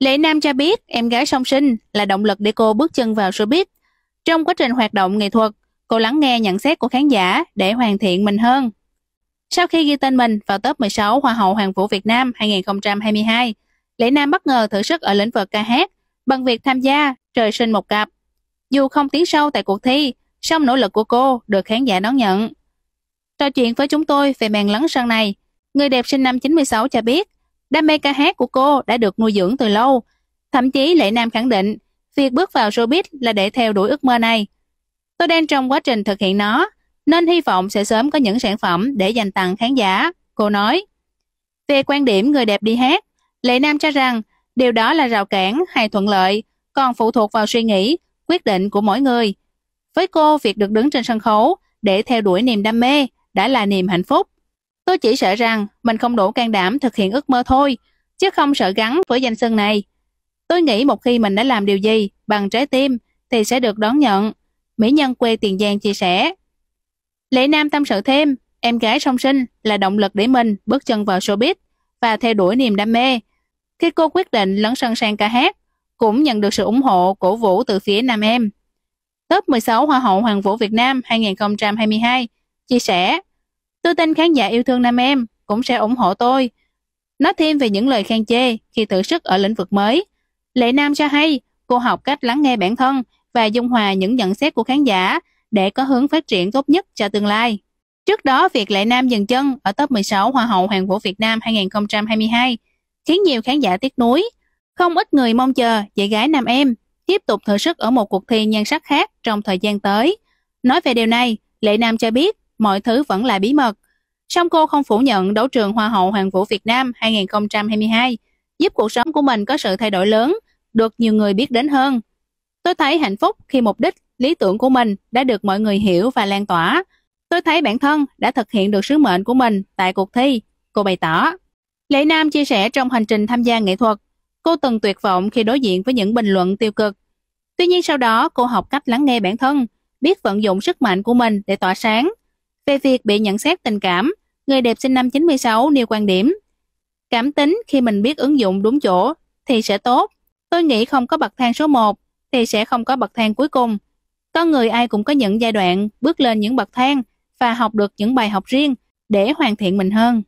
Lệ Nam cho biết em gái song sinh là động lực để cô bước chân vào showbiz. Trong quá trình hoạt động nghệ thuật, cô lắng nghe nhận xét của khán giả để hoàn thiện mình hơn. Sau khi ghi tên mình vào top 16 Hoa hậu Hoàng vũ Việt Nam 2022, Lệ Nam bất ngờ thử sức ở lĩnh vực ca hát bằng việc tham gia Trời sinh một cặp. Dù không tiến sâu tại cuộc thi, song nỗ lực của cô được khán giả đón nhận. Trò chuyện với chúng tôi về màn lấn sân này, người đẹp sinh năm 96 cho biết Đam mê ca hát của cô đã được nuôi dưỡng từ lâu. Thậm chí Lệ Nam khẳng định, việc bước vào showbiz là để theo đuổi ước mơ này. Tôi đang trong quá trình thực hiện nó, nên hy vọng sẽ sớm có những sản phẩm để dành tặng khán giả, cô nói. Về quan điểm người đẹp đi hát, Lệ Nam cho rằng điều đó là rào cản hay thuận lợi, còn phụ thuộc vào suy nghĩ, quyết định của mỗi người. Với cô, việc được đứng trên sân khấu để theo đuổi niềm đam mê đã là niềm hạnh phúc. Tôi chỉ sợ rằng mình không đủ can đảm thực hiện ước mơ thôi, chứ không sợ gắn với danh xưng này. Tôi nghĩ một khi mình đã làm điều gì bằng trái tim thì sẽ được đón nhận. Mỹ nhân quê Tiền Giang chia sẻ. Lệ Nam tâm sự thêm, em gái song sinh là động lực để mình bước chân vào showbiz và theo đuổi niềm đam mê. Khi cô quyết định lấn sân sang ca hát, cũng nhận được sự ủng hộ, cổ vũ từ phía nam em. Top 16 Hoa hậu Hoàng vũ Việt Nam 2022 chia sẻ Tôi tin khán giả yêu thương nam em cũng sẽ ủng hộ tôi. Nói thêm về những lời khen chê khi thử sức ở lĩnh vực mới. Lệ Nam cho hay cô học cách lắng nghe bản thân và dung hòa những nhận xét của khán giả để có hướng phát triển tốt nhất cho tương lai. Trước đó, việc Lệ Nam dừng chân ở top 16 Hoa hậu Hoàng vũ Việt Nam 2022 khiến nhiều khán giả tiếc nuối. Không ít người mong chờ chị gái Nam Em tiếp tục thử sức ở một cuộc thi nhan sắc khác trong thời gian tới. Nói về điều này, Lệ Nam cho biết mọi thứ vẫn là bí mật. Song cô không phủ nhận đấu trường Hoa hậu Hoàng vũ Việt Nam 2022 giúp cuộc sống của mình có sự thay đổi lớn, được nhiều người biết đến hơn. Tôi thấy hạnh phúc khi mục đích, lý tưởng của mình đã được mọi người hiểu và lan tỏa. Tôi thấy bản thân đã thực hiện được sứ mệnh của mình tại cuộc thi, cô bày tỏ. Lệ Nam chia sẻ trong hành trình tham gia nghệ thuật, cô từng tuyệt vọng khi đối diện với những bình luận tiêu cực. Tuy nhiên sau đó cô học cách lắng nghe bản thân, biết vận dụng sức mạnh của mình để tỏa sáng về việc bị nhận xét tình cảm, người đẹp sinh năm 96 nêu quan điểm. Cảm tính khi mình biết ứng dụng đúng chỗ thì sẽ tốt. Tôi nghĩ không có bậc thang số 1 thì sẽ không có bậc thang cuối cùng. Con người ai cũng có những giai đoạn bước lên những bậc thang và học được những bài học riêng để hoàn thiện mình hơn.